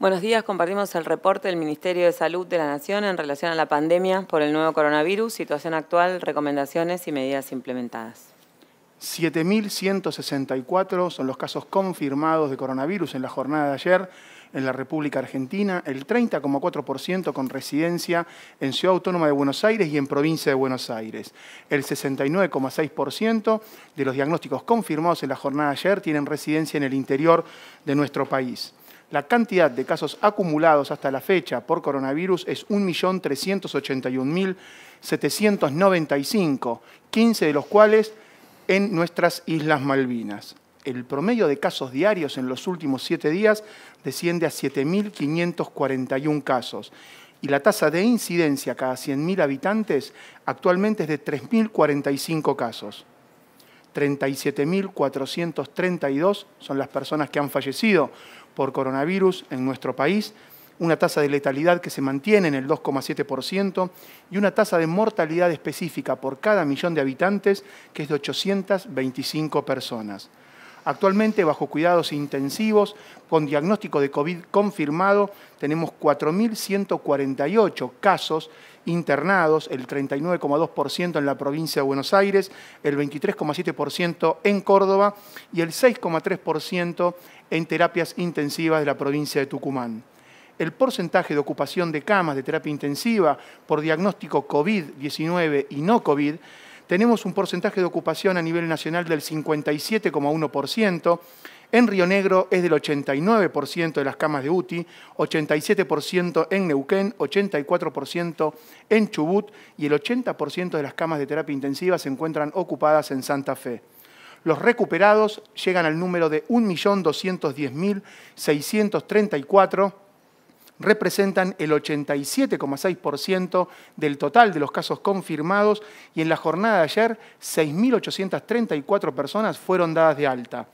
Buenos días, compartimos el reporte del Ministerio de Salud de la Nación en relación a la pandemia por el nuevo coronavirus, situación actual, recomendaciones y medidas implementadas. 7.164 son los casos confirmados de coronavirus en la jornada de ayer en la República Argentina, el 30,4% con residencia en Ciudad Autónoma de Buenos Aires y en Provincia de Buenos Aires. El 69,6% de los diagnósticos confirmados en la jornada de ayer tienen residencia en el interior de nuestro país. La cantidad de casos acumulados hasta la fecha por coronavirus es 1.381.795, 15 de los cuales en nuestras Islas Malvinas. El promedio de casos diarios en los últimos siete días desciende a 7.541 casos y la tasa de incidencia cada 100.000 habitantes actualmente es de 3.045 casos. 37.432 son las personas que han fallecido por coronavirus en nuestro país, una tasa de letalidad que se mantiene en el 2,7% y una tasa de mortalidad específica por cada millón de habitantes que es de 825 personas. Actualmente, bajo cuidados intensivos, con diagnóstico de COVID confirmado, tenemos 4.148 casos internados, el 39,2% en la provincia de Buenos Aires, el 23,7% en Córdoba y el 6,3% en terapias intensivas de la provincia de Tucumán el porcentaje de ocupación de camas de terapia intensiva por diagnóstico COVID-19 y no COVID tenemos un porcentaje de ocupación a nivel nacional del 57,1%. En Río Negro es del 89% de las camas de UTI, 87% en Neuquén, 84% en Chubut y el 80% de las camas de terapia intensiva se encuentran ocupadas en Santa Fe. Los recuperados llegan al número de 1.210.634 representan el 87,6% del total de los casos confirmados y en la jornada de ayer 6.834 personas fueron dadas de alta.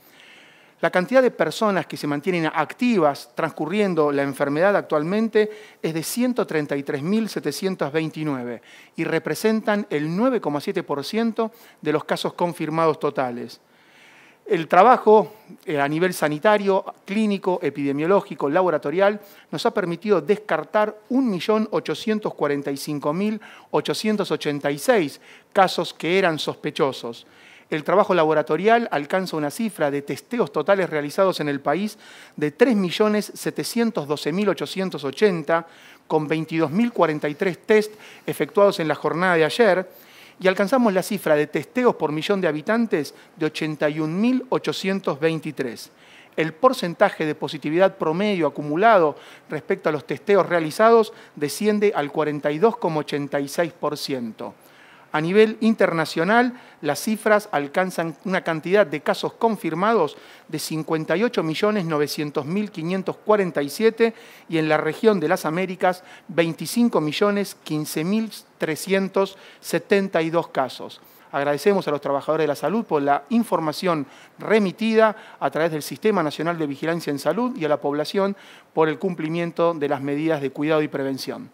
La cantidad de personas que se mantienen activas transcurriendo la enfermedad actualmente es de 133.729 y representan el 9,7% de los casos confirmados totales. El trabajo eh, a nivel sanitario, clínico, epidemiológico, laboratorial, nos ha permitido descartar 1.845.886 casos que eran sospechosos. El trabajo laboratorial alcanza una cifra de testeos totales realizados en el país de 3.712.880, con 22.043 test efectuados en la jornada de ayer y alcanzamos la cifra de testeos por millón de habitantes de 81.823. El porcentaje de positividad promedio acumulado respecto a los testeos realizados desciende al 42,86%. A nivel internacional, las cifras alcanzan una cantidad de casos confirmados de 58.900.547 y en la región de las Américas 25.015.372 casos. Agradecemos a los trabajadores de la salud por la información remitida a través del Sistema Nacional de Vigilancia en Salud y a la población por el cumplimiento de las medidas de cuidado y prevención.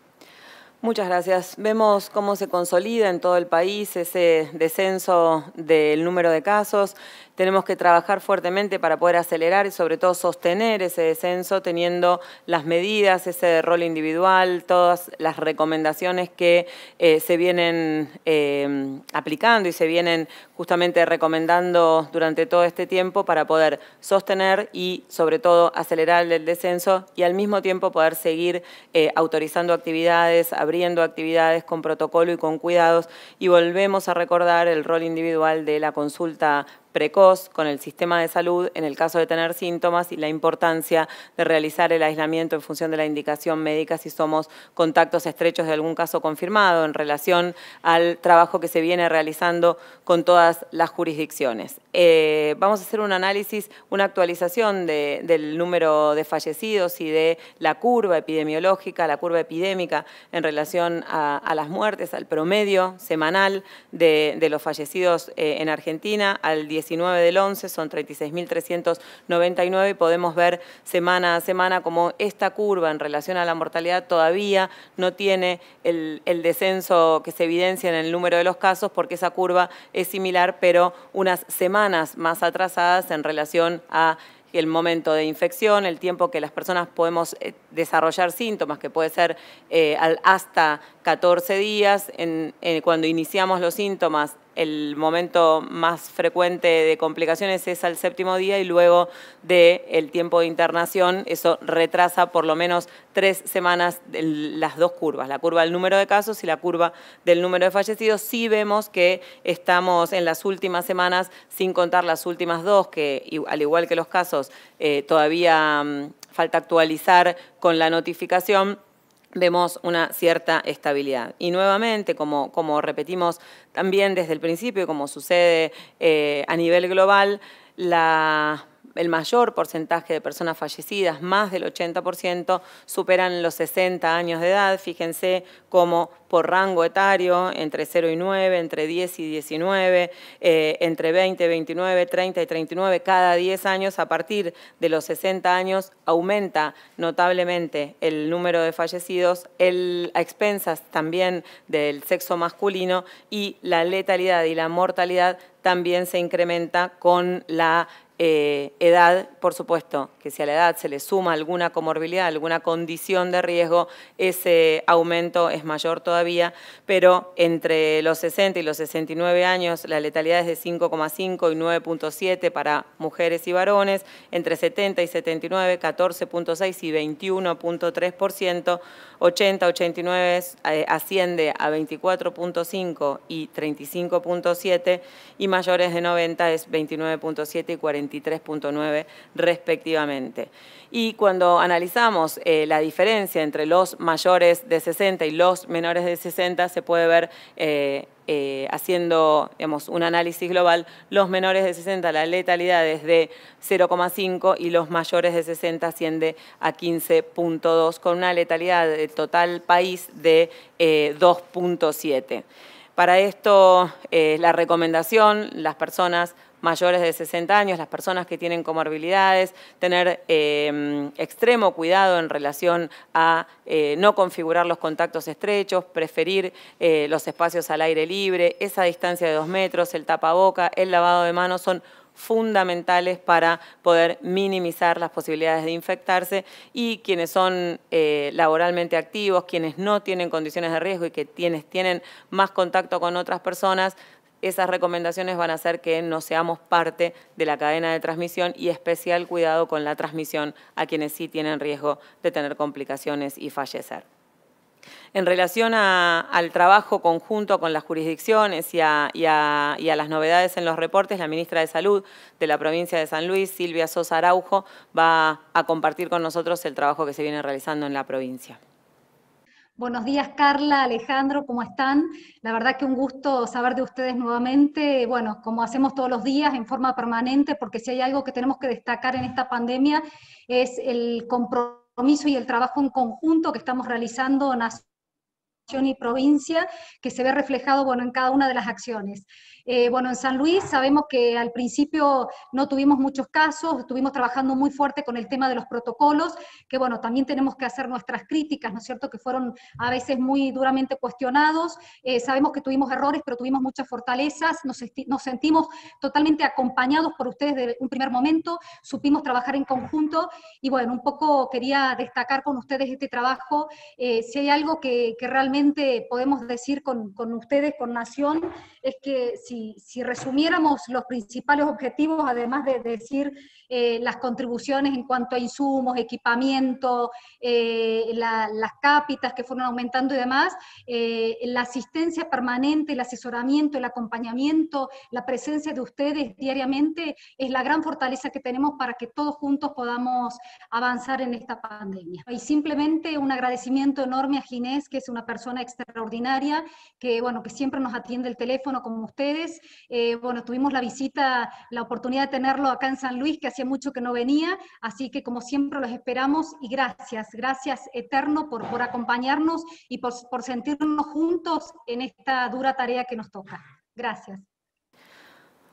Muchas gracias. Vemos cómo se consolida en todo el país ese descenso del número de casos. Tenemos que trabajar fuertemente para poder acelerar y sobre todo sostener ese descenso teniendo las medidas, ese rol individual, todas las recomendaciones que eh, se vienen eh, aplicando y se vienen justamente recomendando durante todo este tiempo para poder sostener y sobre todo acelerar el descenso y al mismo tiempo poder seguir eh, autorizando actividades, abriendo actividades con protocolo y con cuidados y volvemos a recordar el rol individual de la consulta precoz con el sistema de salud en el caso de tener síntomas y la importancia de realizar el aislamiento en función de la indicación médica si somos contactos estrechos de algún caso confirmado en relación al trabajo que se viene realizando con todas las jurisdicciones. Eh, vamos a hacer un análisis, una actualización del número de fallecidos y de la curva epidemiológica, la curva epidémica en relación a, las muertes, al promedio semanal de, los fallecidos eh, en Argentina. Al 19 del 11 son 36.399 y podemos ver semana a semana como esta curva en relación a la mortalidad todavía no tiene el, el descenso que se evidencia en el número de los casos porque esa curva es similar, pero unas semanas más atrasadas en relación a el momento de infección, el tiempo que las personas podemos eh, desarrollar síntomas, que puede ser eh, hasta 14 días, eh, cuando iniciamos los síntomas el momento más frecuente de complicaciones es al séptimo día y luego del tiempo de internación, eso retrasa por lo menos tres semanas las dos curvas, la curva del número de casos y la curva del número de fallecidos. Sí vemos que estamos en las últimas semanas, sin contar las últimas dos, que al igual que los casos, eh, todavía mm, falta actualizar con la notificación vemos una cierta estabilidad. Y nuevamente, como, como repetimos también desde el principio, como sucede eh, a nivel global, la el mayor porcentaje de personas fallecidas, más del 80%, superan los 60 años de edad. Fíjense cómo por rango etario, entre 0 y 9, entre 10 y 19, eh, entre 20, 29, 30 y 39, cada 10 años, a partir de los 60 años, aumenta notablemente el número de fallecidos, a expensas también del sexo masculino y la letalidad y la mortalidad también se incrementa con la eh, edad, por supuesto, que si a la edad se le suma alguna comorbilidad, alguna condición de riesgo, ese aumento es mayor todavía, pero entre los 60 y los 69 años la letalidad es de 5,5 y 9,7 para mujeres y varones, entre 70 y 79, 14,6 y 21,3%, 80, 89 asciende a 24,5 y 35,7 y mayores de 90 es 29,7 y 40. 23.9 respectivamente. Y cuando analizamos eh, la diferencia entre los mayores de 60 y los menores de 60, se puede ver... Eh, eh, haciendo un análisis global, los menores de 60 la letalidad es de 0,5 y los mayores de 60 asciende a 15,2 con una letalidad del total país de 2,7. Para esto, la recomendación, las personas mayores de 60 años, las personas que tienen comorbilidades, tener em, extremo cuidado en relación a eh, no configurar los contactos estrechos, preferir eh, los espacios al aire libre, esa distancia de dos metros, el tapaboca, el lavado de manos son fundamentales para poder minimizar las posibilidades de infectarse y quienes son eh, laboralmente activos, quienes no tienen condiciones de riesgo y que tienen más contacto con otras personas, esas recomendaciones van a hacer que no seamos parte de la cadena de transmisión y especial cuidado con la transmisión a quienes sí tienen riesgo de tener complicaciones y fallecer. En relación al trabajo conjunto con las jurisdicciones y a, las novedades en los reportes, la ministra de Salud de la provincia de San Luis, Silvia Sosa Araujo, va a compartir con nosotros el trabajo que se viene realizando en la provincia. Buenos días, Carla, Alejandro, ¿cómo están? La verdad que un gusto saber de ustedes nuevamente, bueno, como hacemos todos los días en forma permanente, porque si hay algo que tenemos que destacar en esta pandemia es el compromiso y el trabajo en conjunto que estamos realizando nación y provincia, que se ve reflejado bueno, en cada una de las acciones. Eh, bueno, en San Luis sabemos que al principio no tuvimos muchos casos, estuvimos trabajando muy fuerte con el tema de los protocolos, que bueno, también tenemos que hacer nuestras críticas, ¿no es cierto?, que fueron a veces muy duramente cuestionados. Eh, sabemos que tuvimos errores, pero tuvimos muchas fortalezas, nos, sentimos totalmente acompañados por ustedes desde un primer momento, supimos trabajar en conjunto y bueno, un poco quería destacar con ustedes este trabajo. Eh, si hay algo que, realmente podemos decir con ustedes, con Nación, es que si si, resumiéramos los principales objetivos, además de decir eh, las contribuciones en cuanto a insumos, equipamiento, eh, las cápitas que fueron aumentando y demás, eh, la asistencia permanente, el asesoramiento, el acompañamiento, la presencia de ustedes diariamente es la gran fortaleza que tenemos para que todos juntos podamos avanzar en esta pandemia. Y simplemente un agradecimiento enorme a Ginés, que es una persona extraordinaria, que, bueno, que siempre nos atiende el teléfono como ustedes. bueno, tuvimos la visita, la oportunidad de tenerlo acá en San Luis, que ha hacía mucho que no venía, así que como siempre los esperamos y gracias, gracias eterno por, por acompañarnos y por, por sentirnos juntos en esta dura tarea que nos toca. Gracias.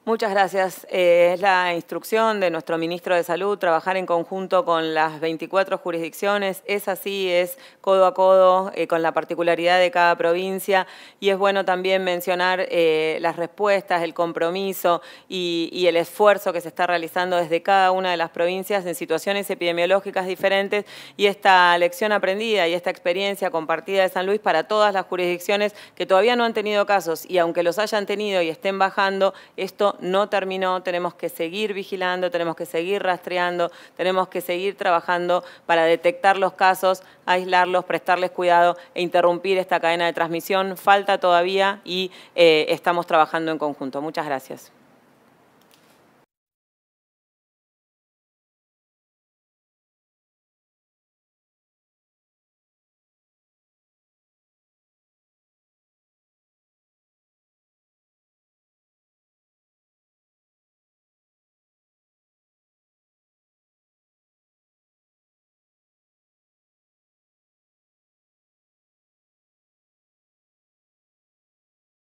Muchas gracias. Eh, es la instrucción de nuestro ministro de Salud trabajar en conjunto con las 24 jurisdicciones. Es así, es codo a codo, eh, con la particularidad de cada provincia. Y es bueno también mencionar eh, las respuestas, el compromiso y, y, el esfuerzo que se está realizando desde cada una de las provincias en situaciones epidemiológicas diferentes. Y esta lección aprendida y esta experiencia compartida de San Luis para todas las jurisdicciones que todavía no han tenido casos y aunque los hayan tenido y estén bajando, esto no terminó, tenemos que seguir vigilando, tenemos que seguir rastreando, tenemos que seguir trabajando para detectar los casos, aislarlos, prestarles cuidado e interrumpir esta cadena de transmisión. Falta todavía y eh, estamos trabajando en conjunto. Muchas gracias.